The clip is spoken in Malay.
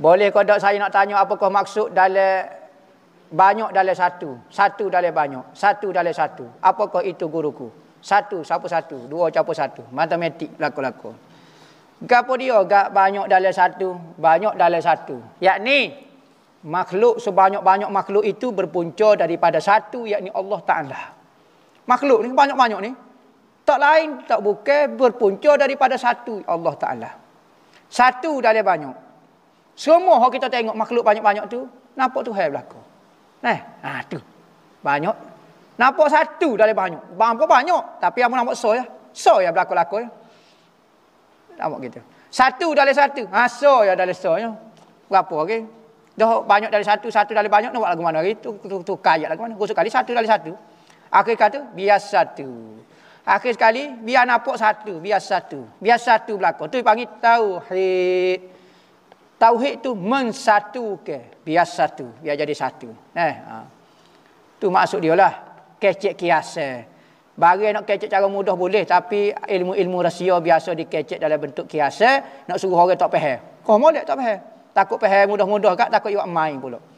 Boleh kau tak saya nak tanya apa kau maksud dalam banyak dalam satu. Satu dalam banyak. Satu dalam satu. Apa kau itu guruku? Satu, siapa satu? Dua, siapa satu? Matematik, laku-laku. Gapo dia gak banyak dalam satu? Banyak dalam satu. Yakni, makhluk sebanyak-banyak makhluk itu berpunca daripada satu, yakni Allah Ta'ala. Makhluk ni banyak-banyak ni. Tak lain, tak bukan berpunca daripada satu, Allah Ta'ala. Satu dalam banyak. Semua kalau kita tengok makhluk banyak-banyak tu, nampak Tuhan berlaku. Nah, eh, ha tu. Banyak. Nampak satu dari banyak. Bampak banyak, tapi apa nampak so ya. So ya berlaku-laku ya. Nampak gitu. Satu dari satu. Ha so ya dari so ya. Berapa okey? Dah banyak dari satu, satu dari banyak nampak lagu mana hari tu tu, tu, kaya lagu mana. Gosok kali satu dari satu. Akhir kata biasa satu. Akhir sekali biar nampak satu, biasa satu. Biasa satu berlaku. Tu panggil tauhid tauhid tu mensatukan biar satu biar jadi satu eh ha. tu maksud dia lah kecek kiasa bagi nak kecek cara mudah boleh tapi ilmu-ilmu rahsia biasa dikecek dalam bentuk kiasa nak suruh orang tak faham kau boleh tak faham takut faham mudah-mudah kak takut iwak main pula